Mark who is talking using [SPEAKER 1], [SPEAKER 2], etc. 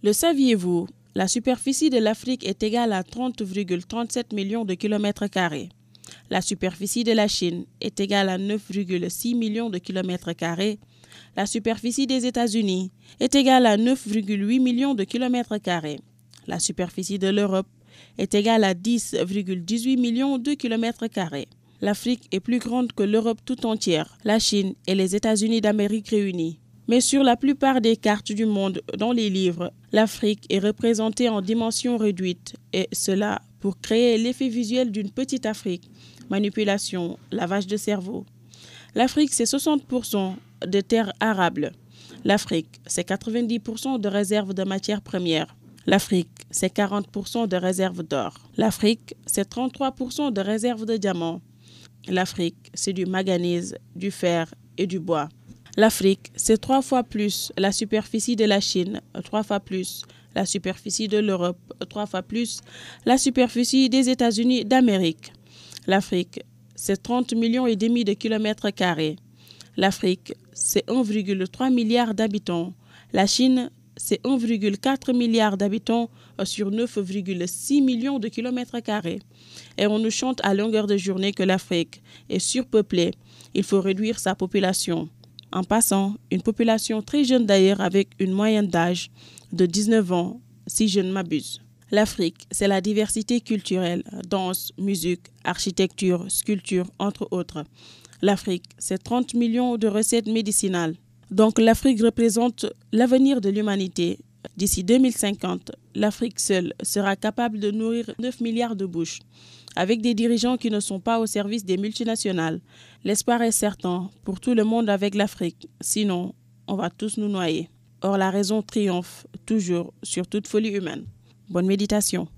[SPEAKER 1] Le saviez-vous La superficie de l'Afrique est égale à 30,37 millions de kilomètres carrés. La superficie de la Chine est égale à 9,6 millions de kilomètres carrés. La superficie des États-Unis est égale à 9,8 millions de kilomètres carrés. La superficie de l'Europe est égale à 10,18 millions de kilomètres carrés. L'Afrique est plus grande que l'Europe tout entière, la Chine et les États-Unis d'Amérique réunis mais sur la plupart des cartes du monde dans les livres, l'Afrique est représentée en dimension réduite, et cela pour créer l'effet visuel d'une petite Afrique. Manipulation, lavage de cerveau. L'Afrique, c'est 60% de terres arables. L'Afrique, c'est 90% de réserves de matières premières. L'Afrique, c'est 40% de réserves d'or. L'Afrique, c'est 33% de réserves de diamants. L'Afrique, c'est du manganèse, du fer et du bois. L'Afrique, c'est trois fois plus la superficie de la Chine, trois fois plus la superficie de l'Europe, trois fois plus la superficie des États-Unis d'Amérique. L'Afrique, c'est 30 millions et demi de kilomètres carrés. L'Afrique, c'est 1,3 milliard d'habitants. La Chine, c'est 1,4 milliard d'habitants euh, sur 9,6 millions de kilomètres carrés. Et on nous chante à longueur de journée que l'Afrique est surpeuplée. Il faut réduire sa population. En passant, une population très jeune d'ailleurs avec une moyenne d'âge de 19 ans, si je ne m'abuse. L'Afrique, c'est la diversité culturelle, danse, musique, architecture, sculpture, entre autres. L'Afrique, c'est 30 millions de recettes médicinales. Donc l'Afrique représente l'avenir de l'humanité D'ici 2050, l'Afrique seule sera capable de nourrir 9 milliards de bouches. Avec des dirigeants qui ne sont pas au service des multinationales, l'espoir est certain pour tout le monde avec l'Afrique. Sinon, on va tous nous noyer. Or, la raison triomphe toujours sur toute folie humaine. Bonne méditation.